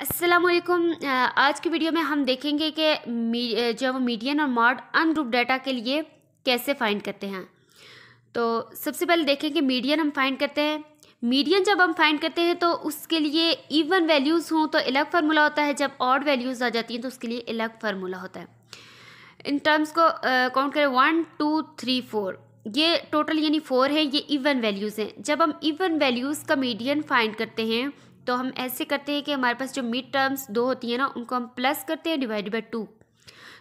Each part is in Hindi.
असलकुम आज की वीडियो में हम देखेंगे कि जो है वो मीडियन और मॉड अनग्रुप डाटा के लिए कैसे फाइंड करते हैं तो सबसे पहले देखेंगे मीडियन हम फाइंड करते हैं मीडियन जब हम फाइंड करते हैं तो उसके लिए इवन वैल्यूज़ हों तो अलग फार्मूला होता है जब ऑड वैल्यूज़ आ जाती हैं तो उसके लिए अलग फार्मूला होता है इन टर्म्स को काउंट करें वन टू थ्री फोर ये टोटल यानी फोर है ये इवन वैल्यूज़ हैं जब हम इवन वैल्यूज़ का मीडियन फाइंड करते हैं तो हम ऐसे करते हैं कि हमारे पास जो मिड टर्म्स दो होती है ना उनको हम प्लस करते हैं डिवाइड बाई टू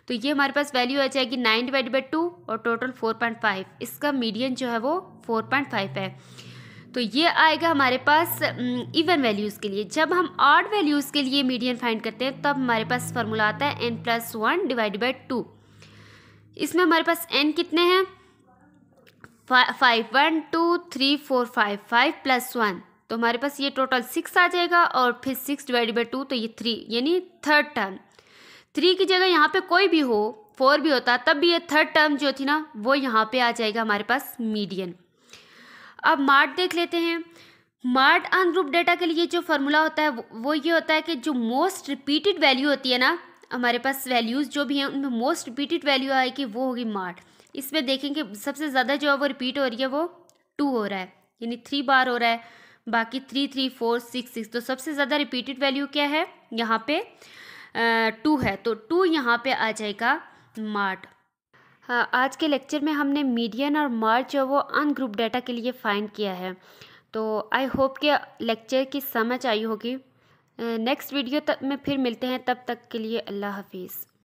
तो ये हमारे पास वैल्यू आ जाएगी नाइन डिवाइड बाई टू और टोटल फोर पॉइंट फाइव इसका मीडियन जो है वो फोर पॉइंट फाइव है तो ये आएगा हमारे पास इवन वैल्यूज़ के लिए जब हम आर्ड वैल्यूज़ के लिए मीडियन फाइंड करते हैं तब हमारे पास फार्मूला आता है N plus one divide by two इसमें हमारे पास एन कितने हैं five one two three four five five plus one तो हमारे पास ये टोटल सिक्स आ जाएगा और फिर सिक्स डिवाइड बाई टू तो ये थ्री यानी थर्ड टर्म थ्री की जगह यहाँ पे कोई भी हो फोर भी होता तब भी ये थर्ड टर्म जो थी ना वो यहाँ पे आ जाएगा हमारे पास मीडियन अब मार्ट देख लेते हैं मार्ट अनग्रुप डेटा के लिए जो फार्मूला होता है वो ये होता है कि जो मोस्ट रिपीटेड वैल्यू होती है ना हमारे पास वैल्यूज़ जो भी हैं उनमें मोस्ट रिपीटेड वैल्यू आएगी वो होगी मार्ट इसमें देखेंगे सबसे ज़्यादा जो है वो रिपीट हो रही है वो टू हो रहा है यानी थ्री बार हो रहा है बाकी three three four six six तो सबसे ज़्यादा रिपीटेड वैल्यू क्या है यहाँ पे टू है तो टू यहाँ पे आ जाएगा मार्ट आज के लेक्चर में हमने मीडियन और मार्च जो वो अनग्रुप डाटा के लिए फाइंड किया है तो आई होप के लेक्चर की समझ आई होगी नेक्स्ट वीडियो तक में फिर मिलते हैं तब तक के लिए अल्लाह हाफिज़